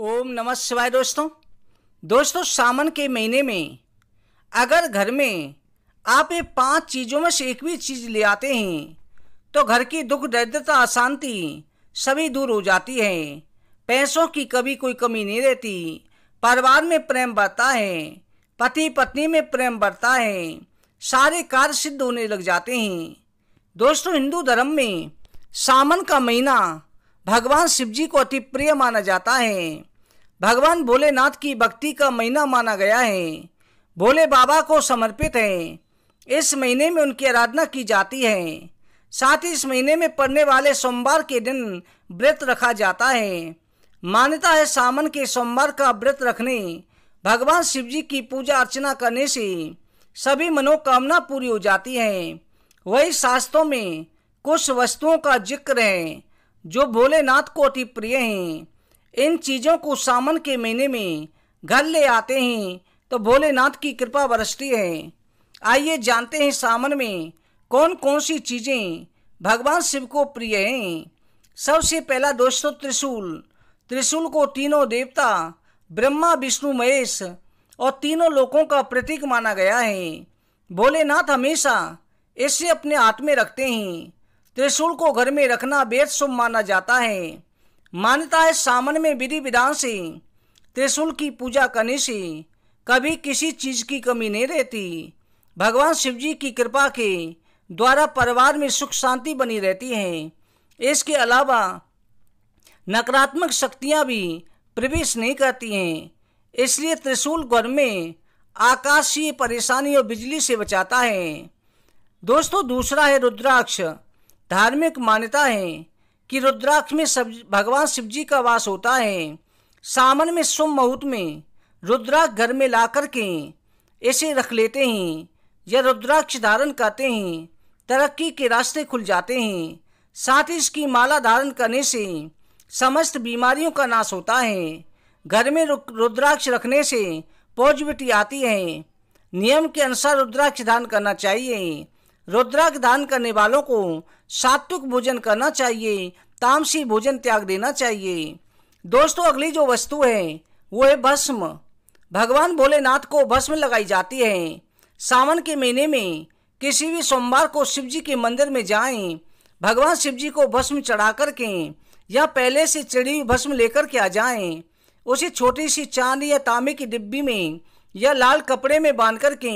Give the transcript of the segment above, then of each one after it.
ओम नमः शिवाय दोस्तों दोस्तों सावन के महीने में अगर घर में आप ये पांच चीज़ों में से एक भी चीज़ ले आते हैं तो घर की दुख दरिद्रता अशांति सभी दूर हो जाती है पैसों की कभी कोई कमी नहीं रहती परिवार में प्रेम बढ़ता है पति पत्नी में प्रेम बढ़ता है सारे कार्य सिद्ध होने लग जाते हैं दोस्तों हिंदू धर्म में सावन का महीना भगवान शिव जी को अति प्रिय माना जाता है भगवान भोलेनाथ की भक्ति का महीना माना गया है भोले बाबा को समर्पित है इस महीने में उनकी आराधना की जाती है साथ ही इस महीने में पड़ने वाले सोमवार के दिन व्रत रखा जाता है मान्यता है सावन के सोमवार का व्रत रखने भगवान शिव जी की पूजा अर्चना करने से सभी मनोकामना पूरी हो जाती है वही शास्त्रों में कुछ वस्तुओं का जिक्र है जो भोलेनाथ को अति प्रिय हैं इन चीज़ों को सावन के महीने में घर ले आते हैं तो भोलेनाथ की कृपा बरसती है आइए जानते हैं सावन में कौन कौन सी चीज़ें भगवान शिव को प्रिय हैं सबसे पहला दोस्तों त्रिशूल त्रिशूल को तीनों देवता ब्रह्मा विष्णु महेश और तीनों लोगों का प्रतीक माना गया है भोलेनाथ हमेशा इसे अपने हाथ में रखते हैं त्रिशूल को घर में रखना बेहद शुभ माना जाता है मान्यता है सामन में विधि विधान से त्रिशूल की पूजा करने से कभी किसी चीज की कमी नहीं रहती भगवान शिव जी की कृपा के द्वारा परिवार में सुख शांति बनी रहती है इसके अलावा नकारात्मक शक्तियाँ भी प्रवेश नहीं करती हैं इसलिए त्रिशूल घर में आकाशीय परेशानी और बिजली से बचाता है दोस्तों दूसरा है रुद्राक्ष धार्मिक मान्यता है कि रुद्राक्ष में सब भगवान शिव जी का वास होता है सावन में सोम मुहूर्त में रुद्राक्ष घर में ला करके ऐसे रख लेते हैं या रुद्राक्ष धारण करते हैं तरक्की के रास्ते खुल जाते हैं साथ ही इसकी माला धारण करने से समस्त बीमारियों का नाश होता है घर में रुद्राक्ष रखने से पॉजिटिविटी आती है नियम के अनुसार रुद्राक्ष धारण करना चाहिए रुद्राक्ष दान करने वालों को सात्विक भोजन करना चाहिए तामसी भोजन त्याग देना चाहिए दोस्तों अगली जो वस्तु है वो है भस्म भगवान भोलेनाथ को भस्म लगाई जाती है सावन के महीने में किसी भी सोमवार को शिव जी के मंदिर में जाएं भगवान शिव जी को भस्म चढ़ा करके या पहले से चढ़ी हुई भस्म लेकर के आ जाएं उसे छोटी सी चांद या तांबे की डिब्बी में या लाल कपड़े में बांध करके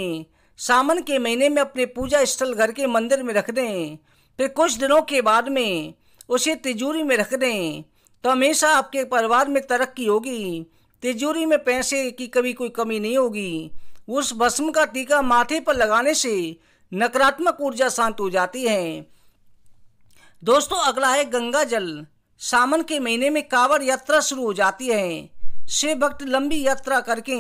सावन के महीने में अपने पूजा स्थल घर के मंदिर में रख दें फिर कुछ दिनों के बाद में उसे तिजोरी में रख दें तो हमेशा आपके परिवार में तरक्की होगी तिजोरी में पैसे की कभी कोई कमी नहीं होगी उस भस्म का टीका माथे पर लगाने से नकारात्मक ऊर्जा शांत हो जाती है दोस्तों अगला है गंगा जल सावन के महीने में कांवड़ यात्रा शुरू हो जाती है शिव भक्त लंबी यात्रा करके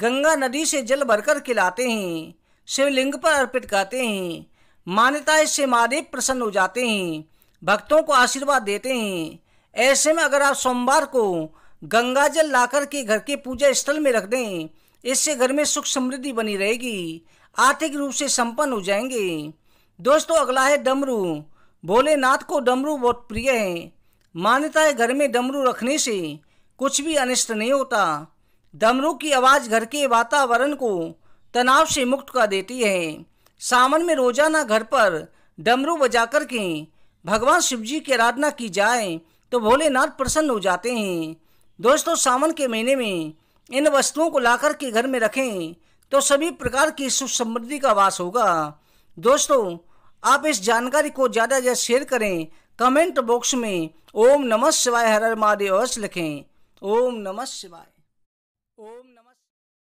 गंगा नदी से जल भरकर खिलाते हैं शिवलिंग पर अर्पित करते हैं मान्यता इससे महादेव प्रसन्न हो जाते हैं भक्तों को आशीर्वाद देते हैं ऐसे में अगर आप सोमवार को गंगा जल लाकर के घर के पूजा स्थल में रख दें इससे घर में सुख समृद्धि बनी रहेगी आर्थिक रूप से संपन्न हो जाएंगे दोस्तों अगला है डमरू भोलेनाथ को डमरू बहुत प्रिय है मान्यता है घर में डमरू रखने से कुछ भी अनिष्ट नहीं होता डमरू की आवाज़ घर के वातावरण को तनाव से मुक्त कर देती है सावन में रोजाना घर पर डमरू बजा कर के भगवान शिव जी की आराधना की जाए तो भोलेनाथ प्रसन्न हो जाते हैं दोस्तों सावन के महीने में इन वस्तुओं को लाकर के घर में रखें तो सभी प्रकार की सुख समृद्धि का वास होगा दोस्तों आप इस जानकारी को ज़्यादा से शेयर करें कमेंट बॉक्स में ओम नमः शिवाय हर हर महादेव लिखें ओम नमः शिवाय